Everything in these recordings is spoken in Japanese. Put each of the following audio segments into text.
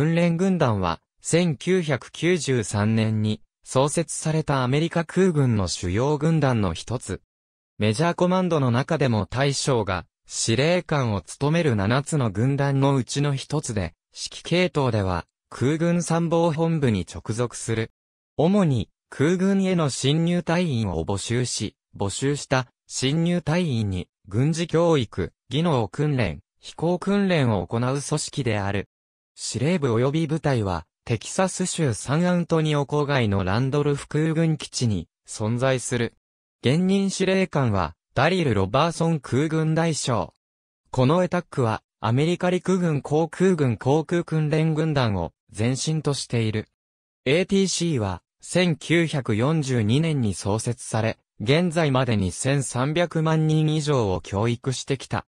訓練軍団は、1993年に創設されたアメリカ空軍の主要軍団の一つ。メジャーコマンドの中でも大将が司令官を務める7つの軍団のうちの一つで、指揮系統では空軍参謀本部に直属する。主に空軍への新入隊員を募集し、募集した新入隊員に軍事教育、技能訓練、飛行訓練を行う組織である。司令部及び部隊は、テキサス州サンアントニオ郊外のランドルフ空軍基地に存在する。現任司令官は、ダリル・ロバーソン空軍大将。このエタックは、アメリカ陸軍航空軍航空訓練軍団を前身としている。ATC は、1942年に創設され、現在までに1300万人以上を教育してきた。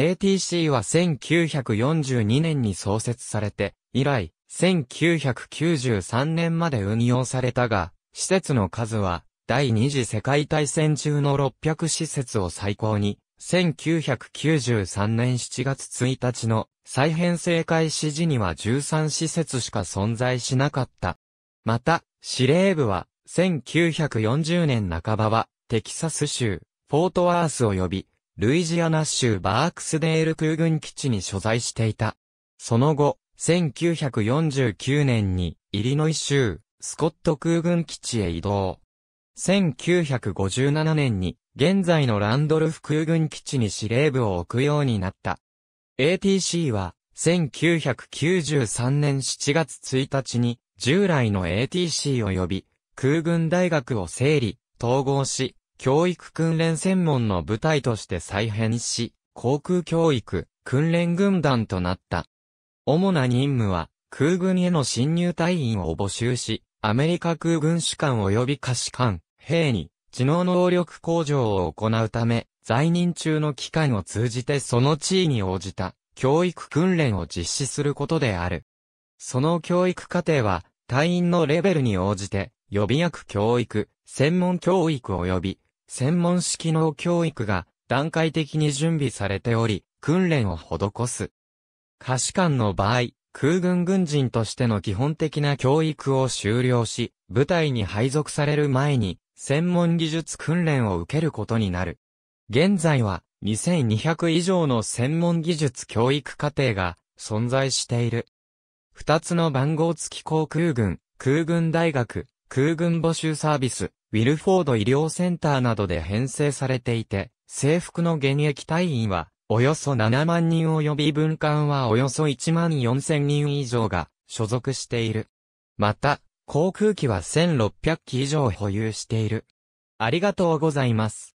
ATC は1942年に創設されて、以来、1993年まで運用されたが、施設の数は、第二次世界大戦中の600施設を最高に、1993年7月1日の再編成開始時には13施設しか存在しなかった。また、司令部は1940年半ばはテキサス州フォートワースを呼びルイジアナ州バークスデール空軍基地に所在していた。その後、1949年に、イリノイ州、スコット空軍基地へ移動。1957年に、現在のランドルフ空軍基地に司令部を置くようになった。ATC は、1993年7月1日に、従来の ATC 及び、空軍大学を整理、統合し、教育訓練専門の部隊として再編し、航空教育、訓練軍団となった。主な任務は、空軍への新入隊員を募集し、アメリカ空軍士官及び下士官、兵に、知能能力向上を行うため、在任中の機関を通じてその地位に応じた、教育訓練を実施することである。その教育課程は、隊員のレベルに応じて、予備役教育、専門教育及び、専門式の教育が段階的に準備されており、訓練を施す。可視官の場合、空軍軍人としての基本的な教育を修了し、部隊に配属される前に、専門技術訓練を受けることになる。現在は、2200以上の専門技術教育課程が存在している。二つの番号付き航空軍、空軍大学、空軍募集サービス、ウィルフォード医療センターなどで編成されていて、制服の現役隊員は、およそ7万人及び分官はおよそ1万4千人以上が所属している。また、航空機は1600機以上保有している。ありがとうございます。